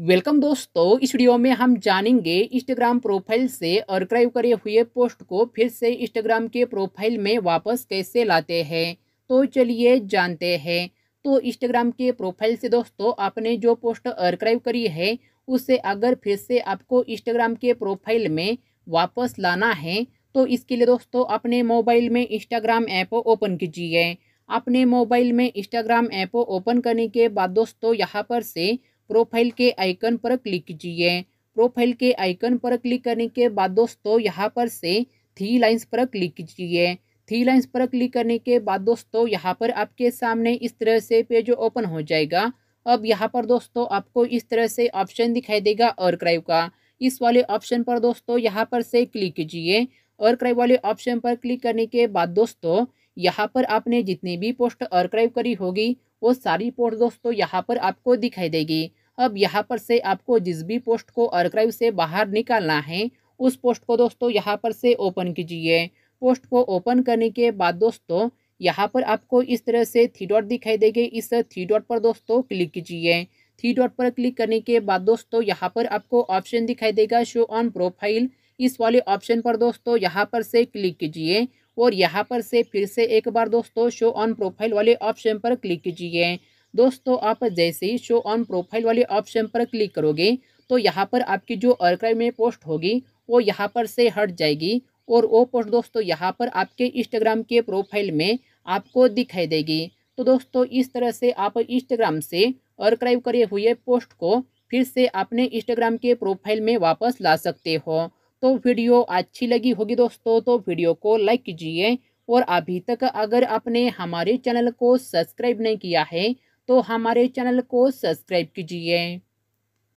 welcome दोस्तों इस video में हम जानेंगे इंस्टाग्राम प्रोफाइल से अर्क्राइव करे हुए पोस्ट को फिर से इंस्टाग्राम के प्रोफाइल में वापस कैसे लाते हैं तो चलिए जानते हैं तो इंस्टाग्राम के प्रोफाइल से दोस्तों आपने जो पोस्ट अर्क्राइव करी है उसे अगर फिर से आपको इंस्टाग्राम के प्रोफाइल में वापस लाना है तो इसके लिए दोस्तों अपने मोबाइल में इंस्टाग्राम ऐप ओपन कीजिए अपने मोबाइल में इंस्टाग्राम ऐप ओपन करने के बाद दोस्तों यहाँ पर से प्रोफाइल के आइकन पर क्लिक कीजिए प्रोफाइल के आइकन पर क्लिक करने के बाद दोस्तों यहाँ पर से थ्री लाइन्स पर क्लिक कीजिए थ्री लाइन्स पर क्लिक करने के बाद दोस्तों यहाँ पर आपके सामने इस तरह से पेज ओपन हो जाएगा अब यहाँ पर दोस्तों आपको इस तरह से ऑप्शन दिखाई देगा अर्क्राइव का इस वाले ऑप्शन पर दोस्तों यहाँ पर से क्लिक कीजिए अर्क्राइव वाले ऑप्शन पर क्लिक करने के बाद दोस्तों यहाँ पर आपने जितनी भी पोस्ट अर्क्राइव करी होगी वो सारी पोस्ट दोस्तों यहाँ पर आपको दिखाई देगी अब यहाँ पर से आपको जिस भी पोस्ट को आर्काइव से बाहर निकालना है उस पोस्ट को दोस्तों यहाँ पर से ओपन कीजिए पोस्ट को ओपन करने के बाद दोस्तों यहाँ पर आपको इस तरह से थ्री डॉट दिखाई देगी इस थ्री डॉट पर दोस्तों क्लिक कीजिए थ्री डॉट पर क्लिक करने के बाद दोस्तों यहाँ पर आपको ऑप्शन दिखाई देगा शो ऑन प्रोफाइल इस वाले ऑप्शन पर दोस्तों यहाँ पर से क्लिक कीजिए और यहाँ पर से फिर से एक बार दोस्तों शो ऑन प्रोफाइल वाले ऑप्शन पर क्लिक कीजिए दोस्तों आप जैसे ही शो ऑन प्रोफाइल वाले ऑप्शन पर क्लिक करोगे तो यहाँ पर आपकी जो अर्काइव में पोस्ट होगी वो यहाँ पर से हट जाएगी और वो पोस्ट दोस्तों यहाँ पर आपके इंस्टाग्राम के प्रोफाइल में आपको दिखाई देगी तो दोस्तों इस तरह से आप इंस्टाग्राम से अर्क्राइव करे हुए पोस्ट को फिर से अपने इंस्टाग्राम के प्रोफाइल में वापस ला सकते हो तो वीडियो अच्छी लगी होगी दोस्तों तो वीडियो को लाइक कीजिए और अभी तक अगर आपने हमारे चैनल को सब्सक्राइब नहीं किया है तो हमारे चैनल को सब्सक्राइब कीजिए